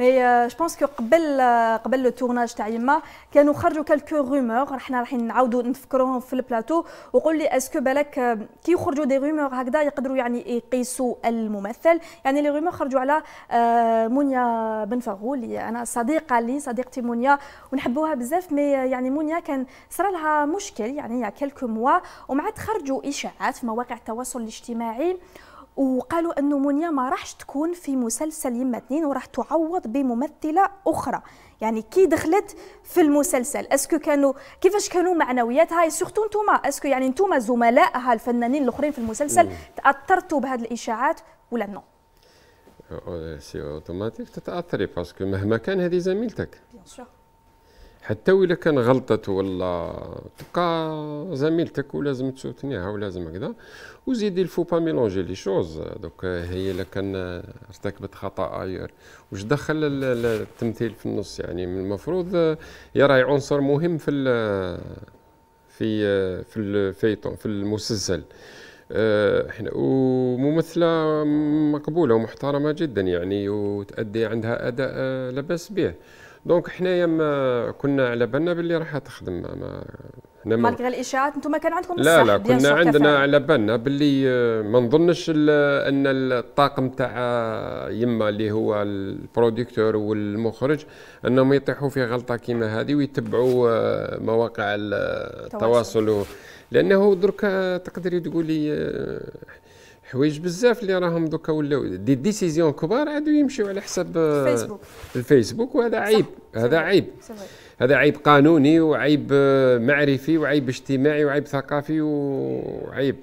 مي جو بونس كو قبل euh, قبل لو تورناج تاع يما كانوا خرجوا كالكو رومور حنا رايحين نعاودوا نفكروهم في البلاتو وقول لي اسكو بالك euh, كي يخرجوا دي رومور هكذا يقدروا يعني يقيسوا الممثل يعني لي رومور خرجوا على euh, مونيا بن فغول انا صديقه لي صديقتي مونيا ونحبوها بزاف مي يعني مونيا كان صرا لها مشكل يعني يا كالكو موا ومع تخرجوا اشاعات في مواقع التواصل الاجتماعي وقالوا انه منيا ما راحش تكون في مسلسل يما اثنين وراح تعوض بممثله اخرى يعني كي دخلت في المسلسل اسكو كانوا كيفاش كانوا معنوياتها سورتو نتوما اسكو يعني نتوما زملائها الفنانين الاخرين في المسلسل تاثرتوا بهذه الاشاعات ولا نو سي اوتوماتيك تتاثري باسكو مهما كان هذه زميلتك بيان حتى ولا كان غلطت ولا تبقى زميلتك ولازم تسوتنيها ولازم هكذا وزيد الفو با ميلونجي لي شوز دوك هي الا كان ارتكبت خطا اير واش دخل التمثيل في النص يعني من المفروض راهي عنصر مهم في ال في آه، في الفيتون في المسلسل احنا آه، وممثله مقبوله ومحترمه جدا يعني وتادي عندها اداء آه، لاباس به دونك حنايا ما كنا على بالنا باللي راح تخدم ما هنا غير الاشاعات انتم ما كان عندكم لا لا كنا عندنا على بالنا باللي آه، ما نظنش ان الطاقم تاع آه، يما اللي هو البروديكتور والمخرج انهم يطيحوا في غلطه كيما هذه ويتبعوا آه، مواقع التواصل لانه درك تقدري تقولي حوايج بزاف اللي راهم دوكا ولاو دي ديسيزيون كبار عادو يمشيو على حساب الفيسبوك الفيسبوك وهذا عيب هذا عيب هذا عيب قانوني وعيب آه، معرفي وعيب اجتماعي وعيب ثقافي وعيب